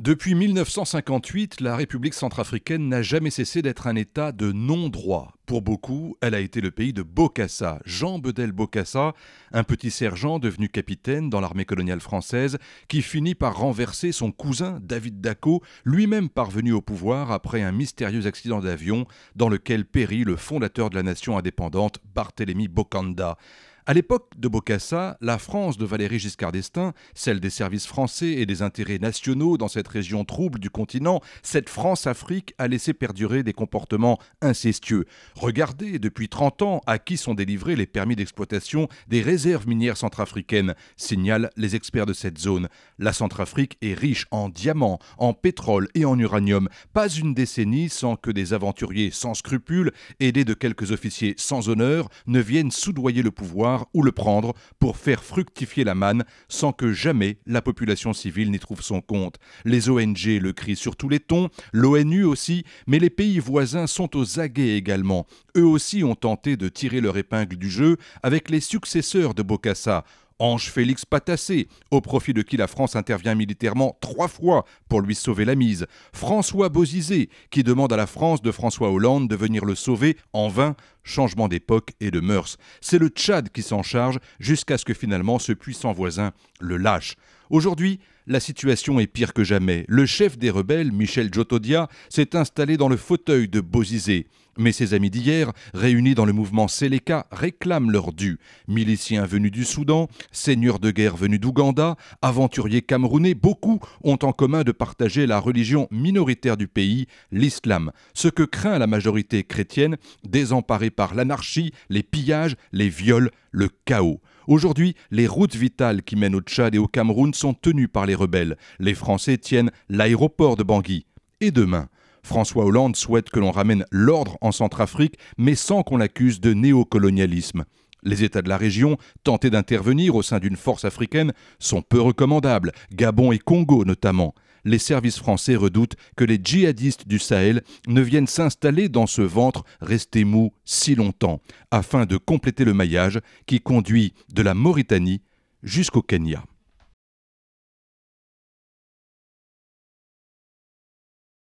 Depuis 1958, la République centrafricaine n'a jamais cessé d'être un État de non-droit. Pour beaucoup, elle a été le pays de Bokassa, Jean Bedel Bokassa, un petit sergent devenu capitaine dans l'armée coloniale française, qui finit par renverser son cousin David Dacko, lui-même parvenu au pouvoir après un mystérieux accident d'avion dans lequel périt le fondateur de la nation indépendante Barthélemy Bokanda. À l'époque de Bocassa, la France de Valéry Giscard d'Estaing, celle des services français et des intérêts nationaux dans cette région trouble du continent, cette France-Afrique a laissé perdurer des comportements incestueux. Regardez, depuis 30 ans, à qui sont délivrés les permis d'exploitation des réserves minières centrafricaines, signalent les experts de cette zone. La Centrafrique est riche en diamants, en pétrole et en uranium. Pas une décennie sans que des aventuriers sans scrupules, aidés de quelques officiers sans honneur, ne viennent soudoyer le pouvoir ou le prendre pour faire fructifier la manne sans que jamais la population civile n'y trouve son compte. Les ONG le crient sur tous les tons, l'ONU aussi, mais les pays voisins sont aux aguets également. Eux aussi ont tenté de tirer leur épingle du jeu avec les successeurs de Bokassa. Ange-Félix Patassé, au profit de qui la France intervient militairement trois fois pour lui sauver la mise, François Bozizé, qui demande à la France de François Hollande de venir le sauver en vain, changement d'époque et de mœurs. C'est le Tchad qui s'en charge jusqu'à ce que finalement ce puissant voisin le lâche. Aujourd'hui, la situation est pire que jamais. Le chef des rebelles, Michel Jotodia, s'est installé dans le fauteuil de Bozizé. Mais ses amis d'hier, réunis dans le mouvement Seleka, réclament leur dû. Miliciens venus du Soudan, seigneurs de guerre venus d'Ouganda, aventuriers camerounais, beaucoup ont en commun de partager la religion minoritaire du pays, l'islam. Ce que craint la majorité chrétienne, désemparée par l'anarchie, les pillages, les viols, le chaos. Aujourd'hui, les routes vitales qui mènent au Tchad et au Cameroun sont tenues par les rebelles. Les Français tiennent l'aéroport de Bangui. Et demain François Hollande souhaite que l'on ramène l'ordre en Centrafrique, mais sans qu'on l'accuse de néocolonialisme. Les États de la région, tentés d'intervenir au sein d'une force africaine, sont peu recommandables, Gabon et Congo notamment. Les services français redoutent que les djihadistes du Sahel ne viennent s'installer dans ce ventre resté mou si longtemps, afin de compléter le maillage qui conduit de la Mauritanie jusqu'au Kenya.